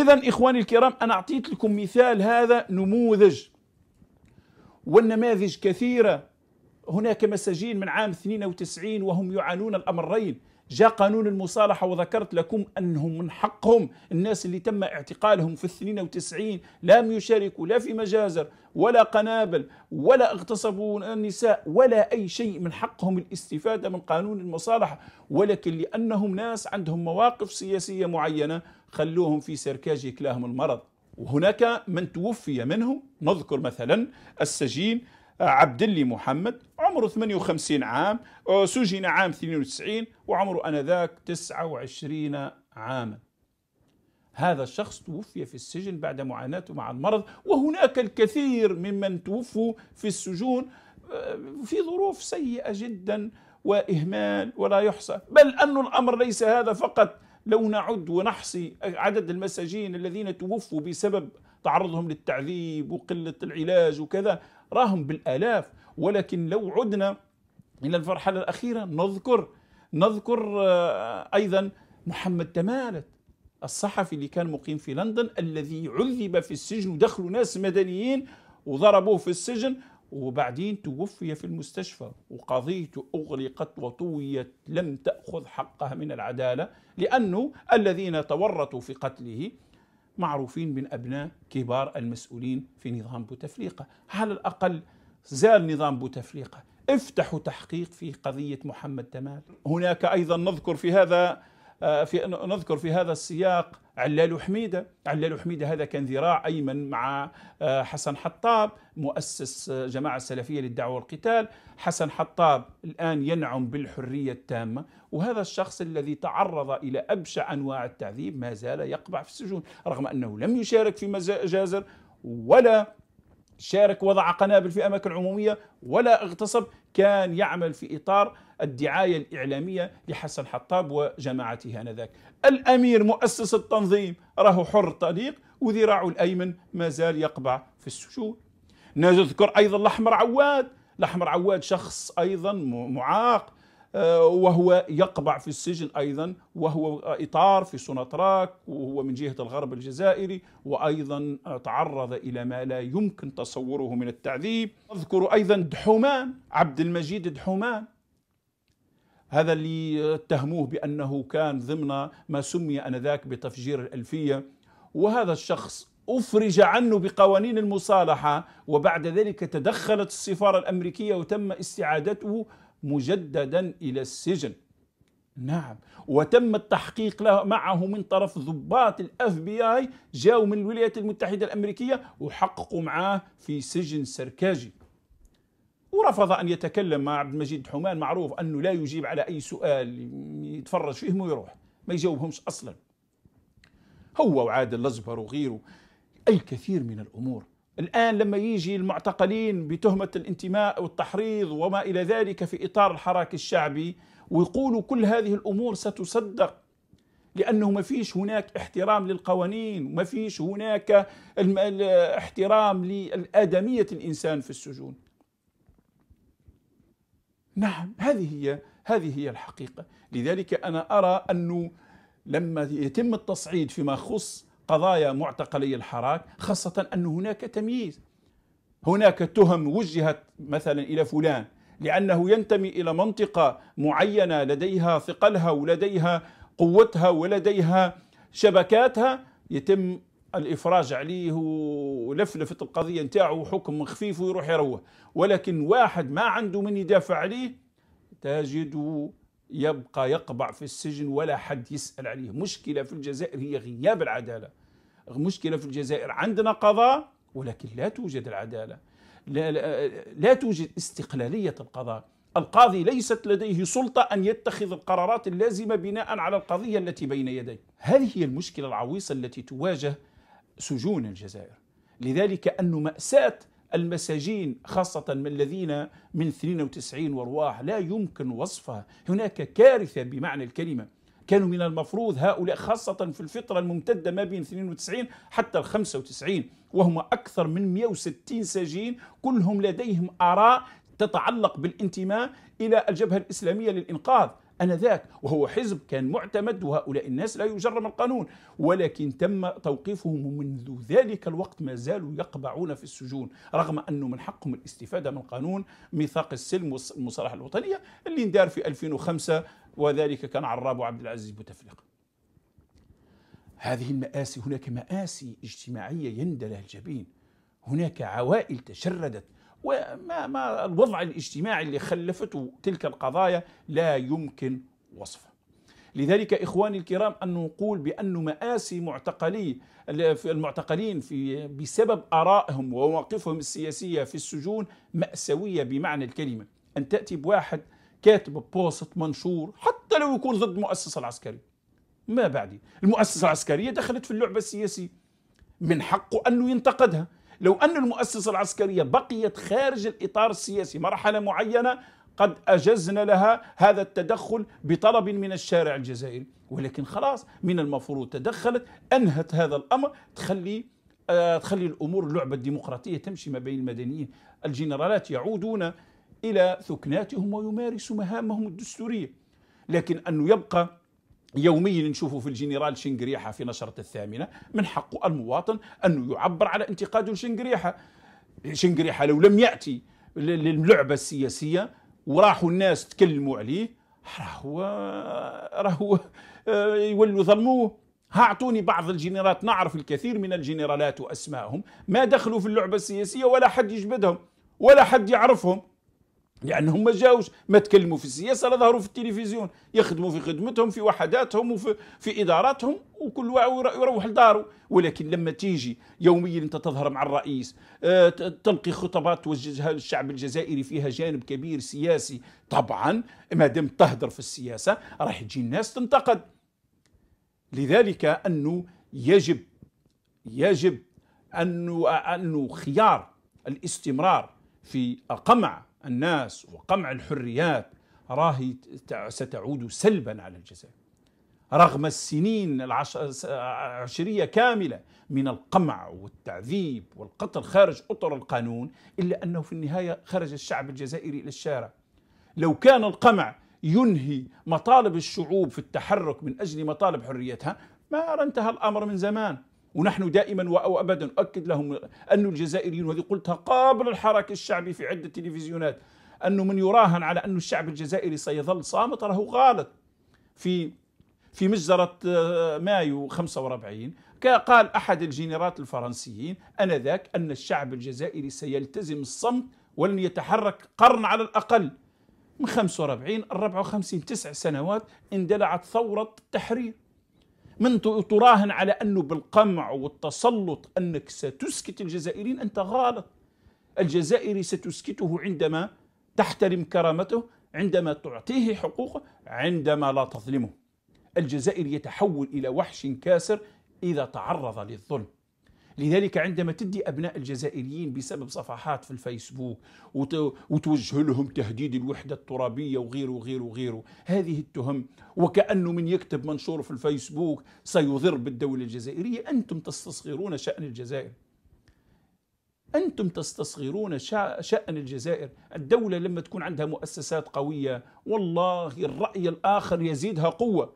إذا إخواني الكرام أنا أعطيت لكم مثال هذا نموذج والنماذج كثيرة هناك مساجين من عام 92 وهم يعانون الأمرين جاء قانون المصالحة وذكرت لكم أنهم من حقهم الناس اللي تم اعتقالهم في الثنين وتسعين لم يشاركوا لا في مجازر ولا قنابل ولا اغتصبوا النساء ولا أي شيء من حقهم الاستفادة من قانون المصالحة ولكن لأنهم ناس عندهم مواقف سياسية معينة خلوهم في سركاج كلاهم المرض وهناك من توفي منهم نذكر مثلا السجين عبد اللي محمد عمره 58 عام أه، سجن عام 92 وعمره انذاك 29 عاما هذا الشخص توفي في السجن بعد معاناته مع المرض وهناك الكثير ممن توفوا في السجون أه، في ظروف سيئة جدا وإهمال ولا يحصى بل أن الأمر ليس هذا فقط لو نعد ونحصي عدد المساجين الذين توفوا بسبب تعرضهم للتعذيب وقلة العلاج وكذا راهم بالآلاف ولكن لو عدنا إلى المرحلة الأخيرة نذكر نذكر آه، أيضا محمد تمالت الصحفي اللي كان مقيم في لندن الذي عذب في السجن ودخلوا ناس مدنيين وضربوه في السجن وبعدين توفي في المستشفى وقضيته أغلقت وطويت لم تأخذ حقها من العدالة لأنه الذين تورطوا في قتله معروفين من أبناء كبار المسؤولين في نظام بوتفليقة على الأقل زال نظام بوتفليقة افتحوا تحقيق في قضية محمد تمام هناك أيضا نذكر في هذا آه، في نذكر في هذا السياق علال حميدة علال حميدة هذا كان ذراع أيمن مع آه، حسن حطاب مؤسس آه، جماعة السلفية للدعوة والقتال حسن حطاب الآن ينعم بالحرية التامة وهذا الشخص الذي تعرض إلى أبشع أنواع التعذيب ما زال يقبع في السجون رغم أنه لم يشارك في مجازر ولا شارك وضع قنابل في أماكن عمومية ولا اغتصب كان يعمل في إطار الدعاية الإعلامية لحسن حطاب وجماعته آنذاك الأمير مؤسس التنظيم راه حر طليق وذراعه الأيمن ما زال يقبع في السجون نذكر أيضا الأحمر عواد الأحمر عواد شخص أيضا معاق آه، وهو يقبع في السجن أيضا وهو إطار في سوناتراك وهو من جهة الغرب الجزائري وأيضا تعرض إلى ما لا يمكن تصوره من التعذيب أذكر أيضا دحومان عبد المجيد دحومان هذا اللي اتهموه بأنه كان ضمن ما سمي أنذاك بتفجير الألفية وهذا الشخص أفرج عنه بقوانين المصالحة وبعد ذلك تدخلت السفارة الأمريكية وتم استعادته مجددا إلى السجن نعم وتم التحقيق له معه من طرف ضباط الاف بي اي جاءوا من الولايات المتحده الامريكيه وحققوا معاه في سجن سركاجي ورفض ان يتكلم مع عبد المجيد حمان معروف انه لا يجيب على اي سؤال يتفرج فيهم ويروح ما يجاوبهمش اصلا هو وعادل الازبر وغيره الكثير من الامور الآن لما يجي المعتقلين بتهمة الانتماء والتحريض وما إلى ذلك في إطار الحراك الشعبي ويقولوا كل هذه الأمور ستصدق لأنه ما فيش هناك احترام للقوانين ما فيش هناك احترام للآدمية الإنسان في السجون نعم هذه هي هذه هي الحقيقة لذلك أنا أرى أنه لما يتم التصعيد فيما خص قضايا معتقلي الحراك خاصة أن هناك تمييز هناك تهم وجهت مثلا إلى فلان لأنه ينتمي إلى منطقة معينة لديها ثقلها ولديها قوتها ولديها شبكاتها يتم الافراج عليه ولفلفة القضية نتاعه وحكم خفيف ويروح يروح ولكن واحد ما عنده من يدافع عليه تجده يبقى يقبع في السجن ولا حد يسأل عليه مشكلة في الجزائر هي غياب العدالة مشكلة في الجزائر عندنا قضاء ولكن لا توجد العدالة لا, لا, لا توجد استقلالية القضاء القاضي ليست لديه سلطة أن يتخذ القرارات اللازمة بناء على القضية التي بين يديه هذه هي المشكلة العويصة التي تواجه سجون الجزائر لذلك أن مأساة المساجين خاصة من الذين من 92 وارواح لا يمكن وصفها هناك كارثة بمعنى الكلمة كانوا من المفروض هؤلاء خاصة في الفترة الممتدة ما بين 92 حتى 95 وهم أكثر من 160 سجين كلهم لديهم آراء تتعلق بالانتماء إلى الجبهة الإسلامية للإنقاذ انذاك وهو حزب كان معتمد وهؤلاء الناس لا يجرم القانون ولكن تم توقيفهم منذ ذلك الوقت ما زالوا يقبعون في السجون رغم انه من حقهم الاستفاده من قانون ميثاق السلم والمصالحه الوطنيه اللي اندار في 2005 وذلك كان عراب عبد العزيز بوتفليقه هذه المآسي هناك مآسي اجتماعية يندلها الجبين هناك عوائل تشردت وما ما الوضع الاجتماعي اللي خلفته تلك القضايا لا يمكن وصفه لذلك إخواني الكرام أن نقول بأن مآسي معتقلي المعتقلين في بسبب آرائهم ومواقفهم السياسية في السجون مأسوية بمعنى الكلمة أن تأتي بواحد كاتب بوست منشور حتى لو يكون ضد المؤسسة العسكرية ما بعدي المؤسسة العسكرية دخلت في اللعبة السياسية من حقه أنه ينتقدها لو أن المؤسسة العسكرية بقيت خارج الإطار السياسي مرحلة معينة قد أجزنا لها هذا التدخل بطلب من الشارع الجزائري ولكن خلاص من المفروض تدخلت أنهت هذا الأمر تخلي آه، تخلي الأمور اللعبة الديمقراطية تمشي ما بين المدنيين الجنرالات يعودون إلى ثكناتهم ويمارسوا مهامهم الدستورية لكن أنه يبقى يوميا نشوفه في الجنرال شنقريحة في نشرة الثامنة من حق المواطن أنه يعبر على انتقاده لشنقريحة شنقريحة لو لم يأتي للعبة السياسية وراحوا الناس تكلموا عليه راهو راهو آه، يولوا ظلموه ها اعطوني بعض الجنرالات نعرف الكثير من الجنرالات واسمائهم ما دخلوا في اللعبه السياسيه ولا حد يجبدهم ولا حد يعرفهم لانهم ما جاوش ما تكلموا في السياسه لا ظهروا في التلفزيون يخدموا في خدمتهم في وحداتهم وفي في اداراتهم وكل واحد يروح لداره ولكن لما تيجي يوميا انت تظهر مع الرئيس آه، تلقي خطابات توجهها للشعب الجزائري فيها جانب كبير سياسي طبعا ما دام تهدر في السياسه راح تجي الناس تنتقد لذلك انه يجب يجب انه انه خيار الاستمرار في القمع الناس وقمع الحريات راهي ستعود سلبا على الجزائر رغم السنين العشرية كاملة من القمع والتعذيب والقتل خارج أطر القانون إلا أنه في النهاية خرج الشعب الجزائري إلى الشارع لو كان القمع ينهي مطالب الشعوب في التحرك من أجل مطالب حريتها ما انتهى الأمر من زمان ونحن دائما وابدا اؤكد لهم ان الجزائريين وهذه قلتها قبل الحراك الشعبي في عده تلفزيونات انه من يراهن على ان الشعب الجزائري سيظل صامت راه غالط في في مجزرة آه، مايو 45 قال أحد الجنرالات الفرنسيين أنذاك أن الشعب الجزائري سيلتزم الصمت ولن يتحرك قرن على الأقل من 45 54 تسع سنوات اندلعت ثورة التحرير من تراهن على أنه بالقمع والتسلط أنك ستسكت الجزائريين أنت غالط. الجزائري ستسكته عندما تحترم كرامته عندما تعطيه حقوقه عندما لا تظلمه الجزائر يتحول إلى وحش كاسر إذا تعرض للظلم لذلك عندما تدي أبناء الجزائريين بسبب صفحات في الفيسبوك وتوجه لهم تهديد الوحدة الترابية وغيره وغيره وغيره هذه التهم وكأنه من يكتب منشور في الفيسبوك سيضر بالدولة الجزائرية أنتم تستصغرون شأن الجزائر أنتم تستصغرون شأن الجزائر الدولة لما تكون عندها مؤسسات قوية والله الرأي الآخر يزيدها قوة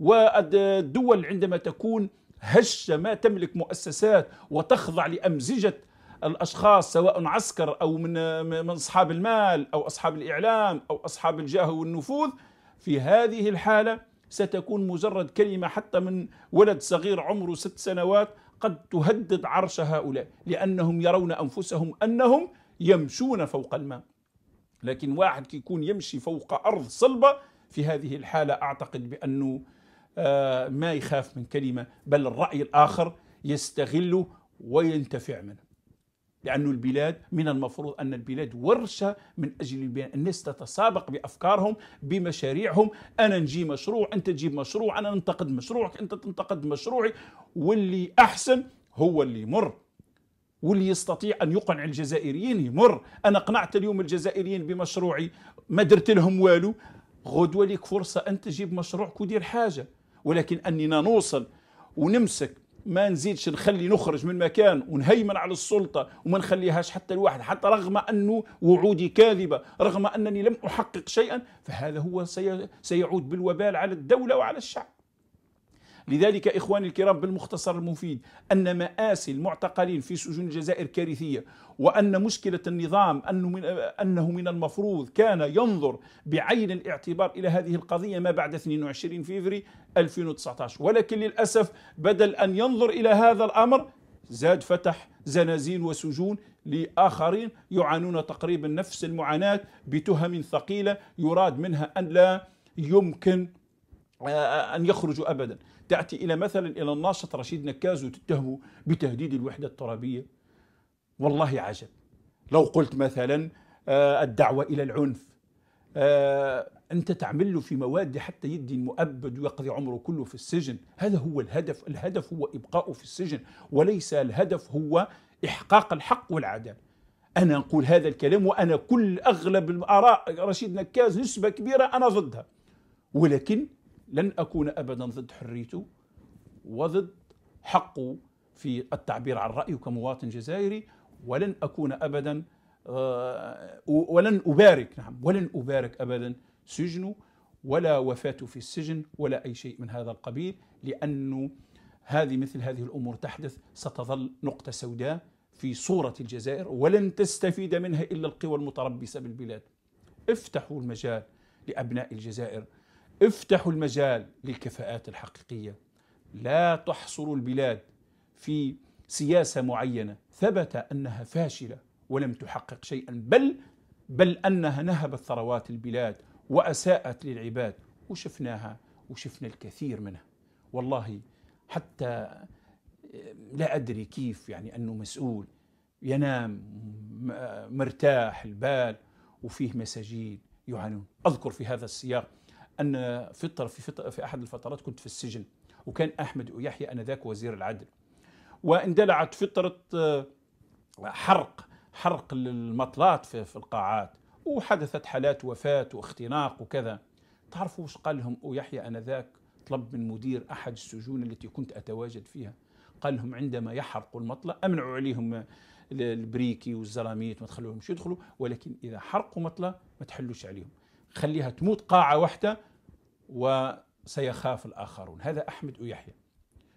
والدول عندما تكون هشه ما تملك مؤسسات وتخضع لأمزجة الاشخاص سواء عسكر او من من اصحاب المال او اصحاب الاعلام او اصحاب الجاه والنفوذ في هذه الحاله ستكون مجرد كلمه حتى من ولد صغير عمره ست سنوات قد تهدد عرش هؤلاء لانهم يرون انفسهم انهم يمشون فوق الماء لكن واحد يكون يمشي فوق ارض صلبه في هذه الحاله اعتقد بانه آه، ما يخاف من كلمة بل الرأي الآخر يستغله وينتفع منه لأن البلاد من المفروض أن البلاد ورشة من أجل البيان الناس تتسابق بأفكارهم بمشاريعهم أنا نجي مشروع أنت تجيب مشروع أنا ننتقد مشروعك أنت تنتقد مشروعي واللي أحسن هو اللي يمر واللي يستطيع أن يقنع الجزائريين يمر أنا قنعت اليوم الجزائريين بمشروعي ما درت لهم والو غدوة لك فرصة أن تجيب مشروعك ودير حاجة ولكن أننا نوصل ونمسك ما نزيدش نخلي نخرج من مكان ونهيمن على السلطة وما نخليهاش حتى الواحد حتى رغم أنه وعودي كاذبة رغم أنني لم أحقق شيئا فهذا هو سيعود بالوبال على الدولة وعلى الشعب لذلك إخواني الكرام بالمختصر المفيد أن مآسي المعتقلين في سجون الجزائر كارثية وأن مشكلة النظام أنه من, أنه من المفروض كان ينظر بعين الاعتبار إلى هذه القضية ما بعد 22 فيفري 2019 ولكن للأسف بدل أن ينظر إلى هذا الأمر زاد فتح زنازين وسجون لآخرين يعانون تقريبا نفس المعاناة بتهم ثقيلة يراد منها أن لا يمكن آه، آه، أن يخرجوا أبدا تأتي إلى مثلا إلى الناشط رشيد نكاز وتتهمه بتهديد الوحدة الترابية والله عجب لو قلت مثلا آه، الدعوة إلى العنف أنت تعمل له في مواد حتى يدي مؤبد ويقضي عمره كله في السجن هذا هو الهدف الهدف هو إبقاؤه في السجن وليس الهدف هو إحقاق الحق والعدل أنا أقول هذا الكلام وأنا كل أغلب الآراء رشيد نكاز نسبة كبيرة أنا ضدها ولكن لن أكون أبدا ضد حريته وضد حقه في التعبير عن رأيه كمواطن جزائري ولن أكون أبدا آه، ولن أبارك نعم ولن أبارك أبدا سجنه ولا وفاته في السجن ولا أي شيء من هذا القبيل لأنه هذه مثل هذه الأمور تحدث ستظل نقطة سوداء في صورة الجزائر ولن تستفيد منها إلا القوى المتربصة بالبلاد افتحوا المجال لأبناء الجزائر افتحوا المجال للكفاءات الحقيقية لا تحصروا البلاد في سياسة معينة ثبت أنها فاشلة ولم تحقق شيئا بل بل أنها نهبت ثروات البلاد وأساءت للعباد وشفناها وشفنا الكثير منها والله حتى لا أدري كيف يعني أنه مسؤول ينام مرتاح البال وفيه مساجين يعانون أذكر في هذا السياق ان فطر في فطر في احد الفترات كنت في السجن وكان احمد ويحيى انذاك وزير العدل واندلعت فتره آه، حرق حرق المطلات في, في القاعات وحدثت حالات وفاه واختناق وكذا تعرفوا وش قال لهم ويحيى انذاك طلب من مدير احد السجون التي كنت اتواجد فيها قال لهم عندما يحرقوا المطلة أمنعوا عليهم آه، البريكي والزراميت ما تخلوهمش يدخلوا ولكن إذا حرقوا مطلة ما تحلوش عليهم خليها تموت قاعة واحدة وسيخاف الآخرون هذا أحمد ويحيى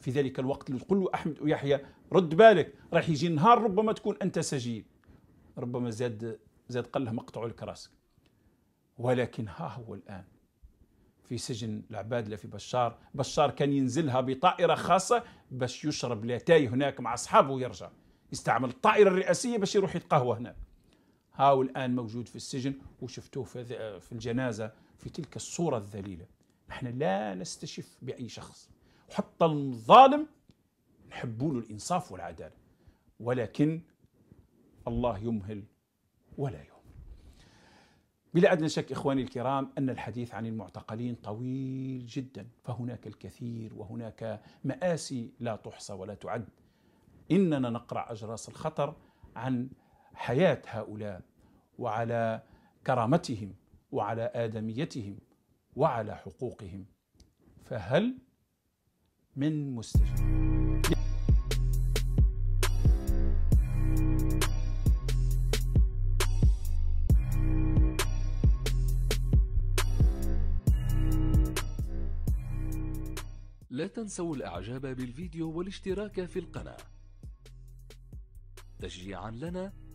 في ذلك الوقت اللي تقول له أحمد ويحيى رد بالك راح يجي نهار ربما تكون أنت سجين ربما زاد زاد له مقطعوا لك راسك ولكن ها هو الآن في سجن العبادلة في بشار بشار كان ينزلها بطائرة خاصة باش يشرب لاتاي هناك مع أصحابه ويرجع يستعمل الطائرة الرئاسية باش يروح يتقهوى هناك هاو الآن موجود في السجن وشفتوه في الجنازة في تلك الصورة الذليلة نحن لا نستشف بأي شخص وحتى الظالم نحبوا له الإنصاف والعدالة ولكن الله يمهل ولا يوم بلا أدنى شك إخواني الكرام أن الحديث عن المعتقلين طويل جدا فهناك الكثير وهناك مآسي لا تحصى ولا تعد إننا نقرأ أجراس الخطر عن حياه هؤلاء وعلى كرامتهم وعلى ادميتهم وعلى حقوقهم فهل من مستجاب لا تنسوا الإعجاب بالفيديو والاشتراك في القناة تشجيعا لنا